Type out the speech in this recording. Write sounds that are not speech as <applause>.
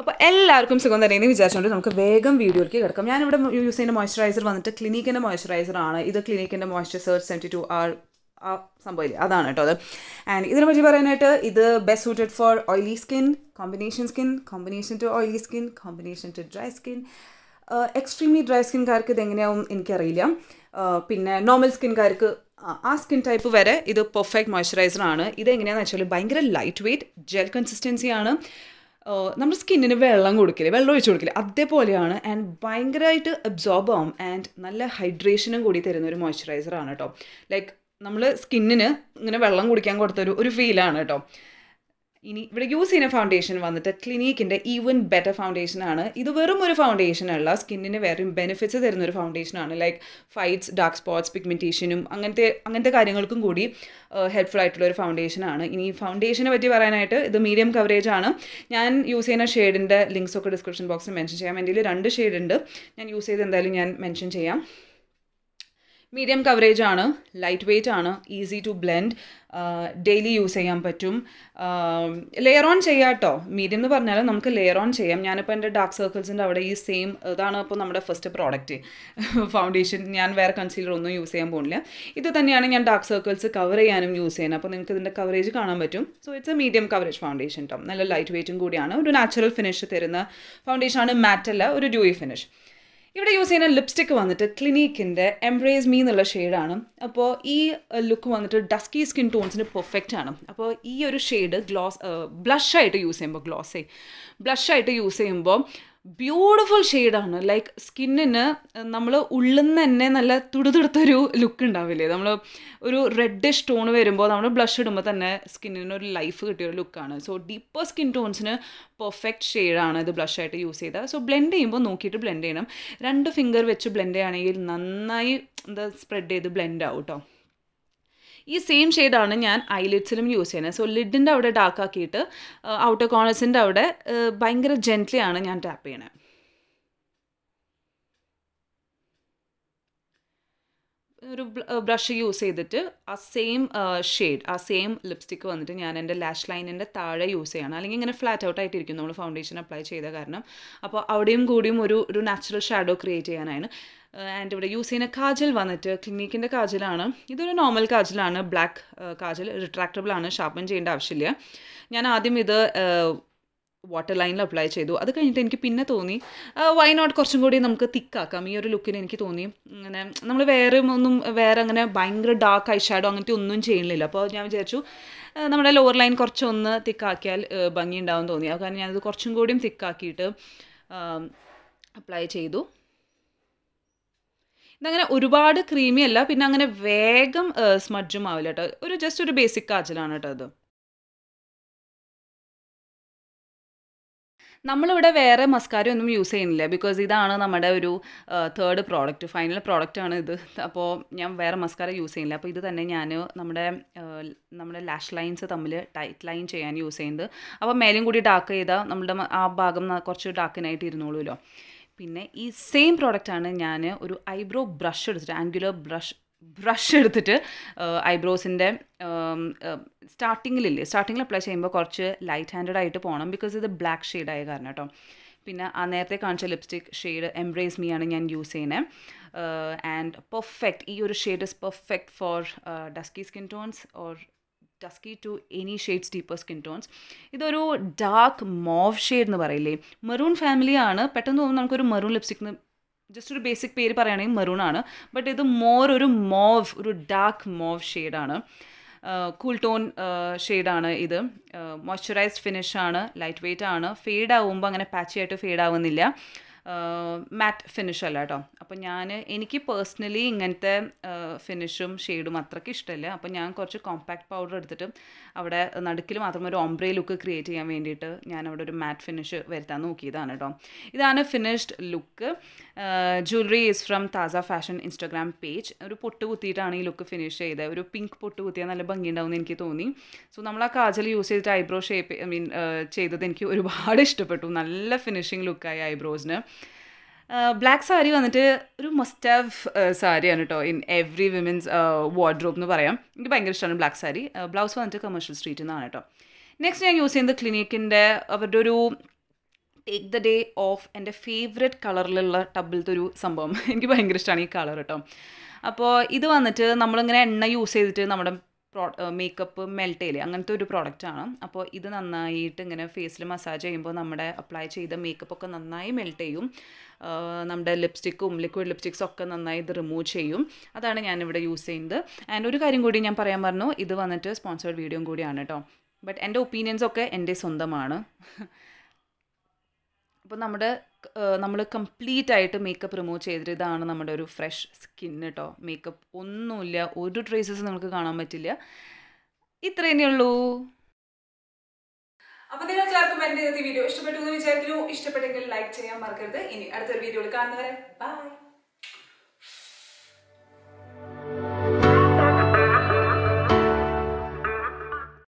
അപ്പോൾ എല്ലാവർക്കും സുഖം തന്നെയെന്ന് വിചാരിച്ചുകൊണ്ട് നമുക്ക് വേഗം വീഡിയോയിലേക്ക് കിടക്കാം ഞാനിവിടെ യൂസ് ചെയ്യുന്ന മോയ്സ്ചറൈസർ വന്നിട്ട് ക്ലിനിക്കിൻ്റെ മോയ്സ്ചറൈസർ ആണ് ഇത് ക്ലിനിക്കിൻ്റെ moisture surge seventy two hour ആ സംഭവമില്ല അതാണ് കേട്ടോ അത് ആൻഡ് ഇതിനെ പറ്റി പറയാനായിട്ട് ഇത് best suited for oily skin combination skin combination to oily skin combination to dry skin extremely dry സ്കിൻകാർക്ക് ഇത് എങ്ങനെയാവും എനിക്കറിയില്ല പിന്നെ നോർമൽ സ്കിൻകാർക്ക് ആ സ്കിൻ ടൈപ്പ് വരെ ഇത് പെർഫെക്റ്റ് മോയ്സ്ചറൈസർ ആണ് ഇത് എങ്ങനെയാണെന്ന് വെച്ചാൽ ഭയങ്കര ലൈറ്റ് വെയ്റ്റ് ജെൽ കൺസിസ്റ്റൻസി ആണ് നമ്മുടെ സ്കിന്നിന് വെള്ളം കൊടുക്കില്ലേ വെള്ളം ഒഴിച്ച് കൊടുക്കില്ലേ അതേപോലെയാണ് ആൻഡ് ഭയങ്കരമായിട്ട് അബ്സോർബ് ആവും ആൻഡ് നല്ല ഹൈഡ്രേഷനും കൂടി തരുന്ന ഒരു മോയ്സ്ചറൈസറാണ് കേട്ടോ ലൈക്ക് നമ്മൾ സ്കിന്നിന് ഇങ്ങനെ വെള്ളം കുടിക്കാൻ കൊടുത്തൊരു ഒരു ഫീലാണ് കേട്ടോ ഇനി ഇവിടെ യൂസ് ചെയ്യുന്ന ഫൗണ്ടേഷൻ വന്നിട്ട് ക്ലിനിക്കിൻ്റെ ഈവൻ ബെറ്റർ ഫൗണ്ടേഷൻ ആണ് ഇത് വെറും ഒരു ഫൗണ്ടേഷൻ അല്ല സ്കിന്നിന് വേറെ ബെനിഫിറ്റ്സ് തരുന്ന ഒരു ഫൗണ്ടേഷൻ ആണ് ലൈക്ക് ഫൈറ്റ്സ് ഡാർക്ക് സ്പോട്ട്സ് പിഗ്മെൻറ്റേഷനും അങ്ങനത്തെ അങ്ങനത്തെ കാര്യങ്ങൾക്കും കൂടി ഹെൽപ്ഫുൾ ആയിട്ടുള്ള ഒരു ഫൗണ്ടേഷൻ ആണ് ഇനി ഫൗണ്ടേഷനെ പറ്റി പറയാനായിട്ട് ഇത് മീഡിയം കവറേജ് ആണ് ഞാൻ യൂസ് ചെയ്യുന്ന ഷെയ്ഡിൻ്റെ ലിങ്ക്സ് ഒക്കെ ഡിസ്ക്രിപ്ഷൻ ബോക്സിൽ മെൻഷൻ ചെയ്യാം എൻ്റെ രണ്ട് ഷെയ്ഡ് ഉണ്ട് ഞാൻ യൂസ് ചെയ്ത് എന്തായാലും ഞാൻ മെൻഷൻ ചെയ്യാം മീഡിയം കവറേജ് ആണ് ലൈറ്റ് വെയ്റ്റ് ആണ് easy to blend daily use ചെയ്യാൻ പറ്റും ലെയർ ഓൺ ചെയ്യാം കേട്ടോ മീഡിയം എന്ന് പറഞ്ഞാൽ നമുക്ക് ലെയർ ഓൺ ചെയ്യാം ഞാനിപ്പോൾ എൻ്റെ ഡാർക്ക് സർക്കിൾസിൻ്റെ അവിടെ ഈ സെയിം ഇതാണ് ഇപ്പോൾ നമ്മുടെ ഫസ്റ്റ് പ്രോഡക്റ്റ് ഫൗണ്ടേഷൻ ഞാൻ വേറെ കൺസീലർ ഒന്നും യൂസ് ചെയ്യാൻ പോകുന്നില്ല ഇത് തന്നെയാണ് ഞാൻ ഡാർക്ക് സർക്കിൾസ് കവർ ചെയ്യാനും യൂസ് ചെയ്യുന്നത് അപ്പോൾ നിങ്ങൾക്ക് ഇതിൻ്റെ കവറേജ് കാണാൻ പറ്റും so it's a medium coverage foundation കേട്ടോ നല്ല ലൈറ്റ് വെയ്റ്റും കൂടിയാണ് ഒരു നാച്ചുറൽ ഫിനിഷ് തരുന്ന ഫൗണ്ടേഷൻ ആണ് മാറ്റല്ല ഒരു ഡ്യൂയി ഫിനിഷ് ഇവിടെ യൂസ് ചെയ്യുന്ന ലിപ്സ്റ്റിക്ക് വന്നിട്ട് ക്ലിനിക്കിൻ്റെ എംബ്രേസ് മീ എന്നുള്ള ഷെയ്ഡാണ് അപ്പോൾ ഈ ലുക്ക് വന്നിട്ട് ഡസ്കി സ്കിൻ ടോൺസിന് പെർഫെക്റ്റ് ആണ് അപ്പോൾ ഈ ഒരു ഷെയ്ഡ് ഗ്ലോസ് ബ്ലഷായിട്ട് യൂസ് ചെയ്യുമ്പോൾ ഗ്ലോസേ ബ്ലഷായിട്ട് യൂസ് ചെയ്യുമ്പോൾ ബ്യൂട്ടിഫുൾ ഷെയ്ഡാണ് ലൈക്ക് സ്കിന്നിന് നമ്മൾ ഉള്ളിൽ തന്നെ നല്ല തുടുതുടുത്തൊരു ലുക്ക് ഉണ്ടാവില്ലേ നമ്മൾ ഒരു റെഡിഷ് ടോൺ വരുമ്പോൾ നമ്മൾ ബ്ലഷ് ഇടുമ്പോൾ തന്നെ സ്കിന്നിന് ഒരു ലൈഫ് കിട്ടിയ ഒരു ലുക്കാണ് സോ ഡീപ്പർ സ്കിൻ ടോൺസിന് പെർഫെക്റ്റ് ഷെയ്ഡാണ് ഇത് ബ്ലഷായിട്ട് യൂസ് ചെയ്താൽ സോ ബ്ലെൻഡ് ചെയ്യുമ്പോൾ നോക്കിയിട്ട് ബ്ലെൻഡ് ചെയ്യണം രണ്ട് ഫിംഗർ വെച്ച് ബ്ലെൻഡ് ചെയ്യുകയാണെങ്കിൽ നന്നായി എന്താ സ്പ്രെഡ് ചെയ്ത് ബ്ലെൻഡ് ആവും കേട്ടോ ഈ സെയിം ഷെയ്ഡാണ് ഞാൻ ഐലിഡ്സിലും യൂസ് ചെയ്യുന്നത് സോ ലിഡിൻ്റെ അവിടെ ഡാർക്ക് ആക്കിയിട്ട് ഔട്ടർ uh, കോണേഴ്സിൻ്റെ അവിടെ uh, ഭയങ്കര ജെൻറ്റ്ലിയാണ് ഞാൻ ടാപ്പ് ചെയ്യണത് ഒരു ബ്രഷ് യൂസ് uh, ചെയ്തിട്ട് ആ സെയിം ഷെയ്ഡ് ആ സെയിം ലിപ്സ്റ്റിക്ക് വന്നിട്ട് ഞാൻ എൻ്റെ ലാഷ് ലൈനിൻ്റെ താഴെ യൂസ് ചെയ്യണം അല്ലെങ്കിൽ ഇങ്ങനെ ഫ്ലാറ്റ് ഔട്ട് ആയിട്ടിരിക്കും നമ്മൾ ഫൗണ്ടേഷൻ അപ്ലൈ ചെയ്ത കാരണം അപ്പോൾ അവിടെയും കൂടിയും ഒരു ഒരു നാച്ചുറൽ ഷാഡോ ക്രിയേറ്റ് ചെയ്യാനാണ് ആൻഡ് ഇവിടെ യൂസ് ചെയ്യുന്ന കാജൽ വന്നിട്ട് ക്ലിനിക്കിൻ്റെ കാജലാണ് ഇതൊരു നോർമൽ കാജലാണ് ബ്ലാക്ക് കാജൽ റിട്രാക്റ്റബിൾ ആണ് ഷാർപ്പൻ ചെയ്യേണ്ട ആവശ്യമില്ല ഞാൻ ആദ്യം ഇത് വാട്ടർ ലൈനിൽ അപ്ലൈ ചെയ്തു അത് കഴിഞ്ഞിട്ട് എനിക്ക് പിന്നെ തോന്നി വൈ നോട്ട് കുറച്ചും കൂടി നമുക്ക് തിക്കാക്കാം ഈ ഒരു ലുക്കിന് എനിക്ക് തോന്നി അങ്ങനെ നമ്മൾ വേറെ ഒന്നും വേറെ അങ്ങനെ ഭയങ്കര ഡാർക്ക് ഐ ഷാഡോ അങ്ങനത്തെ ഒന്നും ചെയ്യണില്ല അപ്പോൾ ഞാൻ വിചാരിച്ചു നമ്മുടെ ലോവർ ലൈൻ കുറച്ചൊന്ന് തിക്കാക്കിയാൽ ഭംഗി ഉണ്ടാവും തോന്നി കാരണം ഞാനത് കുറച്ചും കൂടിയും തിക്കാക്കിയിട്ട് അപ്ലൈ ചെയ്തു ഇതങ്ങനെ ഒരുപാട് ക്രീമി അല്ല പിന്നെ അങ്ങനെ വേഗം സ്മജും ആവില്ല കേട്ടോ ഒരു ജസ്റ്റ് ഒരു ബേസിക് കാജലാണ് കേട്ടോ അത് നമ്മളിവിടെ വേറെ മസ്കാര ഒന്നും യൂസ് ചെയ്യുന്നില്ല ബിക്കോസ് ഇതാണ് നമ്മുടെ ഒരു തേർഡ് പ്രോഡക്റ്റ് ഫൈനൽ പ്രോഡക്റ്റ് ആണ് ഇത് അപ്പോൾ ഞാൻ വേറെ മസ്കാര യൂസ് ചെയ്യുന്നില്ല അപ്പോൾ ഇത് തന്നെ ഞാൻ നമ്മുടെ നമ്മുടെ ലാഷ് ലൈൻസ് തമ്മിൽ ടൈറ്റ് ലൈൻ ചെയ്യാൻ യൂസ് ചെയ്യുന്നത് അപ്പോൾ മേലും കൂടി ഡാർക്ക് ചെയ്താൽ നമ്മുടെ ആ ഭാഗം കുറച്ച് ഡാർക്കിനായിട്ട് ഇരുന്നോളൂല്ലോ പിന്നെ ഈ സെയിം പ്രോഡക്റ്റാണ് ഞാൻ ഒരു ഐബ്രോ ബ്രഷ് എടുത്തിട്ട് ആംഗുലർ ബ്രഷ് ബ്രഷ് എടുത്തിട്ട് ഐബ്രോസിൻ്റെ സ്റ്റാർട്ടിങ്ങിലില്ലേ സ്റ്റാർട്ടിങ്ങിൽ അപ്ലൈ ചെയ്യുമ്പോൾ കുറച്ച് ലൈറ്റ് ഹാൻഡഡ് ആയിട്ട് പോകണം ബിക്കോസ് ഇത് ബ്ലാക്ക് ആയ കാരണം കേട്ടോ പിന്നെ ആ നേരത്തെ കാണിച്ച ലിപ്സ്റ്റിക് ഷെയ്ഡ് എംബ്രേസ് മീ ആണ് ഞാൻ യൂസ് ചെയ്യുന്നത് ആൻഡ് പെർഫെക്റ്റ് ഈ ഒരു shade is perfect for dusky skin tones or dusky to any shades deeper skin tones ഇതൊരു ഡാർക്ക് മോവ് ഷെയ്ഡ് എന്ന് പറയില്ലേ മെറൂൺ ഫാമിലിയാണ് പെട്ടെന്ന് തോന്നുന്നു നമുക്കൊരു മെറൂൺ ലിപ്സ്റ്റിക് ജസ്റ്റ് ഒരു ബേസിക് പേര് പറയുകയാണെങ്കിൽ മെറൂൺ ആണ് ബട്ട് ഇത് മോർ ഒരു മോവ് ഒരു ഡാർക്ക് മോവ് ഷെയ്ഡാണ് കൂൾ ടോൺ ഷെയ്ഡാണ് ഇത് മോയ്സ്ചറൈസ്ഡ് ഫിനിഷാണ് ലൈറ്റ് വെയ്റ്റ് ആണ് ഫെയ്ഡ് ആവുമ്പോൾ അങ്ങനെ പാച്ചി ആയിട്ട് ഫെയ്ഡ് ആവുന്നില്ല മാറ്റ് ഫിനിഷല്ല കേട്ടോ അപ്പം ഞാൻ എനിക്ക് പേഴ്സണലി ഇങ്ങനത്തെ ഫിനിഷും ഷെയ്ഡും അത്രയ്ക്ക് ഇഷ്ടമല്ല അപ്പം ഞാൻ കുറച്ച് കോമ്പാക്ട് പൗഡർ എടുത്തിട്ട് അവിടെ നടുക്കിൽ മാത്രം ഒരു ഒംബ്രേ ലുക്ക് ക്രിയേറ്റ് ചെയ്യാൻ വേണ്ടിയിട്ട് ഞാൻ അവിടെ ഒരു മാറ്റ് ഫിനിഷ് വരുത്താൻ നോക്കിയതാണ് കേട്ടോ ഇതാണ് finished look jewellery is from താസ ഫാഷൻ ഇൻസ്റ്റാഗ്രാം പേജ് ഒരു പൊട്ട് കുത്തിയിട്ടാണ് ഈ ലുക്ക് ഫിനിഷ് ചെയ്തത് ഒരു പിങ്ക് പൊട്ട് കുത്തിയാൽ നല്ല ഭംഗിയുണ്ടാവും എനിക്ക് തോന്നി സോ നമ്മൾ ആ കാജൽ യൂസ് ചെയ്തിട്ട് ഐബ്രോ ഷേപ്പ് ഐ മീൻ ചെയ്തത് എനിക്ക് ഒരുപാട് ഇഷ്ടപ്പെട്ടു നല്ല ഫിനിഷിംഗ് ലുക്കായി ഐബ്രോസിന് ബ്ലാക്ക് സാരി വന്നിട്ട് ഒരു മസ്റ്റ് ഹാവ് സാരിയാണ് കേട്ടോ ഇൻ എവറി വിമൻസ് വാർഡ്രോബ് എന്ന് പറയാം എനിക്ക് ഭയങ്കര ഇഷ്ടമാണ് ബ്ലാക്ക് സാരി ബ്ലൗസ് വന്നിട്ട് കമേഴ്ഷ്യൽ സ്ട്രീറ്റിൽ നിന്നാണ് കേട്ടോ നെക്സ്റ്റ് ഞാൻ യൂസ് ചെയ്യുന്നത് ക്ലിനിക്കിൻ്റെ അവരുടെ ഒരു ടേക്ക് ദ ഡേ ഓഫ് എൻ്റെ ഫേവറേറ്റ് കളറിലുള്ള ടബിലത്തെ ഒരു സംഭവം <laughs> എനിക്ക് ഭയങ്കര ഇഷ്ടമാണ് ഈ കളർ കേട്ടോ അപ്പോൾ ഇത് വന്നിട്ട് നമ്മളിങ്ങനെ എണ്ണ യൂസ് ചെയ്തിട്ട് നമ്മുടെ പ്രോ മേക്കപ്പ് മെൽറ്റ് ചെയ്യില്ലേ അങ്ങനത്തെ ഒരു പ്രോഡക്റ്റാണ് അപ്പോൾ ഇത് നന്നായിട്ട് ഇങ്ങനെ ഫേസിൽ മസാജ് ചെയ്യുമ്പോൾ നമ്മുടെ അപ്ലൈ ചെയ്ത മേക്കപ്പ് ഒക്കെ നന്നായി മെൽറ്റ് ചെയ്യും നമ്മുടെ ലിപ്സ്റ്റിക്കും ലിക്വിഡ് ലിപ്സ്റ്റിക്സും ഒക്കെ നന്നായി ഇത് റിമൂവ് ചെയ്യും അതാണ് ഞാനിവിടെ യൂസ് ചെയ്യുന്നത് ആൻഡ് ഒരു കാര്യം കൂടി ഞാൻ പറയാൻ പറഞ്ഞു ഇത് വന്നിട്ട് സ്പോൺസേഡ് വീഡിയോയും കൂടിയാണ് കേട്ടോ ബട്ട് എൻ്റെ ഒപ്പീനിയൻസൊക്കെ ഒക്കെ എൻ്റെ സ്വന്തമാണ് <laughs> അപ്പോൾ നമ്മുടെ നമ്മൾ കംപ്ലീറ്റ് ആയിട്ട് മേക്കപ്പ് റിമൂവ് ചെയ്തിട്ട് ഇതാണ് നമ്മുടെ ഒരു ഫ്രഷ് സ്കിൻ കേട്ടോ മേക്കപ്പ് ഒന്നുമില്ല ഒരു ട്രേസസ് നമുക്ക് കാണാൻ പറ്റില്ല ഉള്ളൂ തന്നെയുള്ളൂ അപ്പൊ നിങ്ങൾക്ക് എല്ലാവർക്കും എന്റെ വീഡിയോ ഇഷ്ടപ്പെട്ടു എന്ന് വിചാരിക്കുന്നു ഇഷ്ടപ്പെട്ടെങ്കിൽ ലൈക്ക് ചെയ്യാൻ മറക്കരുത് ഇനി അടുത്തൊരു വീഡിയോ കാണുന്നവരെ ബൈ